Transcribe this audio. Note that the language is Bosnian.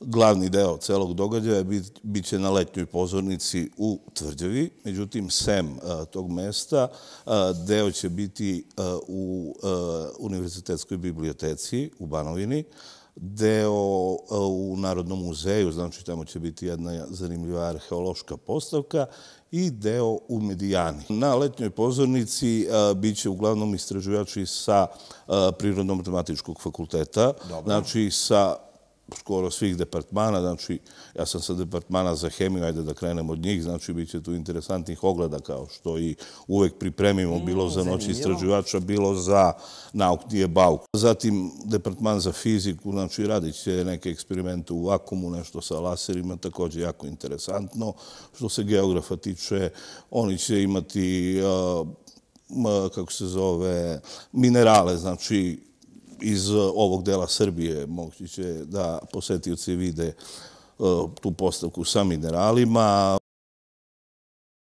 Glavni deo celog događaja bit će na letnjoj pozornici u Tvrđavi, međutim, sem e, tog mesta, e, deo će biti e, u Univerzitetskoj biblioteci u Banovini, deo u Narodnom muzeju, znači tamo će biti jedna zanimljiva arheološka postavka i deo u Medijani. Na letnjoj pozornici bit će uglavnom istražujači sa Prirodno-matematičkog fakulteta, znači sa skoro svih departmana, znači ja sam sa departmana za hemiju, ajde da krenem od njih, znači bit će tu interesantnih ogleda kao što i uvek pripremimo, mm, bilo za noć istrađivača, bilo za nauk, nije bauk. Zatim departman za fiziku, znači radit će neke eksperimente u vakumu, nešto sa laserima, također jako interesantno. Što se geografa tiče, oni će imati kako se zove, minerale, znači iz e, ovog dela Srbije mogući će da posetioci vide e, tu postavku sa mineralima.